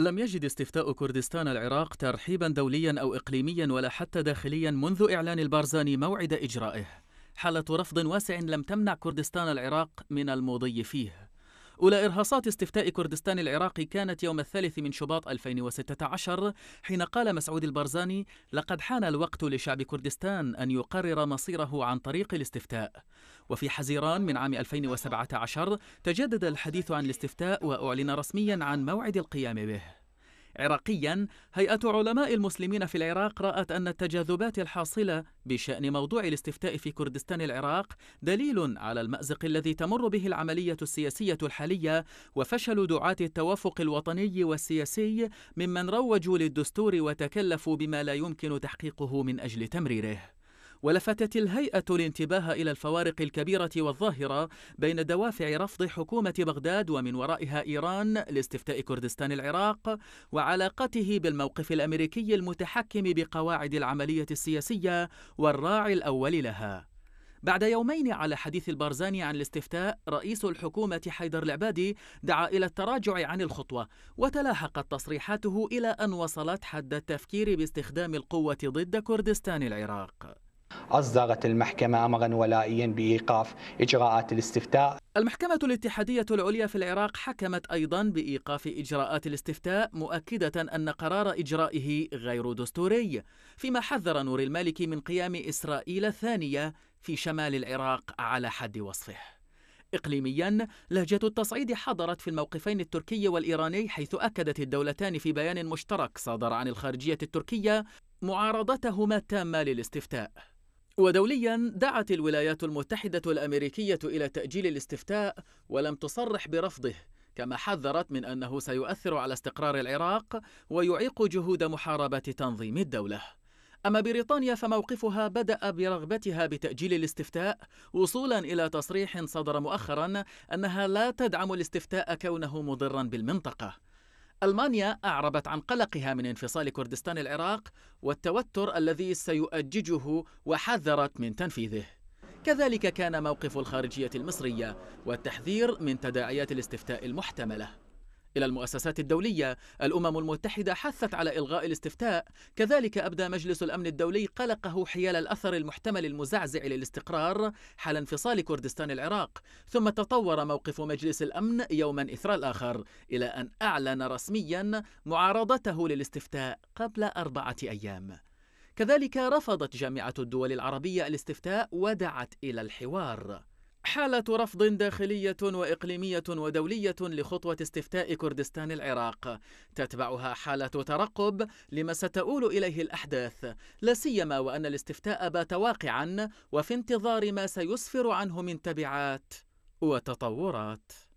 لم يجد استفتاء كردستان العراق ترحيبا دوليا أو إقليميا ولا حتى داخليا منذ إعلان البارزاني موعد إجرائه حالة رفض واسع لم تمنع كردستان العراق من المضي فيه أولى إرهاصات استفتاء كردستان العراقي كانت يوم الثالث من شباط 2016 حين قال مسعود البرزاني لقد حان الوقت لشعب كردستان أن يقرر مصيره عن طريق الاستفتاء وفي حزيران من عام 2017 تجدد الحديث عن الاستفتاء وأعلن رسميا عن موعد القيام به عراقيا هيئة علماء المسلمين في العراق رأت أن التجاذبات الحاصلة بشأن موضوع الاستفتاء في كردستان العراق دليل على المأزق الذي تمر به العملية السياسية الحالية وفشل دعاة التوافق الوطني والسياسي ممن روجوا للدستور وتكلفوا بما لا يمكن تحقيقه من أجل تمريره ولفتت الهيئة الانتباه إلى الفوارق الكبيرة والظاهرة بين دوافع رفض حكومة بغداد ومن ورائها إيران لاستفتاء كردستان العراق وعلاقته بالموقف الأمريكي المتحكم بقواعد العملية السياسية والراعي الأول لها بعد يومين على حديث البارزاني عن الاستفتاء رئيس الحكومة حيدر العبادي دعا إلى التراجع عن الخطوة وتلاحقت تصريحاته إلى أن وصلت حد التفكير باستخدام القوة ضد كردستان العراق أصدرت المحكمة أمرا ولائيا بإيقاف إجراءات الاستفتاء المحكمة الاتحادية العليا في العراق حكمت أيضا بإيقاف إجراءات الاستفتاء مؤكدة أن قرار إجرائه غير دستوري فيما حذر نور المالكي من قيام إسرائيل الثانية في شمال العراق على حد وصفه إقليميا لهجة التصعيد حضرت في الموقفين التركي والإيراني حيث أكدت الدولتان في بيان مشترك صادر عن الخارجية التركية معارضتهما التامة للاستفتاء ودوليا دعت الولايات المتحدة الأمريكية إلى تأجيل الاستفتاء ولم تصرح برفضه كما حذرت من أنه سيؤثر على استقرار العراق ويعيق جهود محاربة تنظيم الدولة أما بريطانيا فموقفها بدأ برغبتها بتأجيل الاستفتاء وصولا إلى تصريح صدر مؤخرا أنها لا تدعم الاستفتاء كونه مضرا بالمنطقة ألمانيا أعربت عن قلقها من انفصال كردستان العراق والتوتر الذي سيؤججه وحذرت من تنفيذه كذلك كان موقف الخارجية المصرية والتحذير من تداعيات الاستفتاء المحتملة إلى المؤسسات الدولية الأمم المتحدة حثت على إلغاء الاستفتاء كذلك أبدى مجلس الأمن الدولي قلقه حيال الأثر المحتمل المزعزع للاستقرار حال انفصال كردستان العراق ثم تطور موقف مجلس الأمن يوما إثر الآخر إلى أن أعلن رسميا معارضته للاستفتاء قبل أربعة أيام كذلك رفضت جامعة الدول العربية الاستفتاء ودعت إلى الحوار حالة رفض داخلية وإقليمية ودولية لخطوة استفتاء كردستان العراق تتبعها حالة ترقب لما ستؤول إليه الأحداث لاسيما وأن الاستفتاء بات واقعا وفي انتظار ما سيسفر عنه من تبعات وتطورات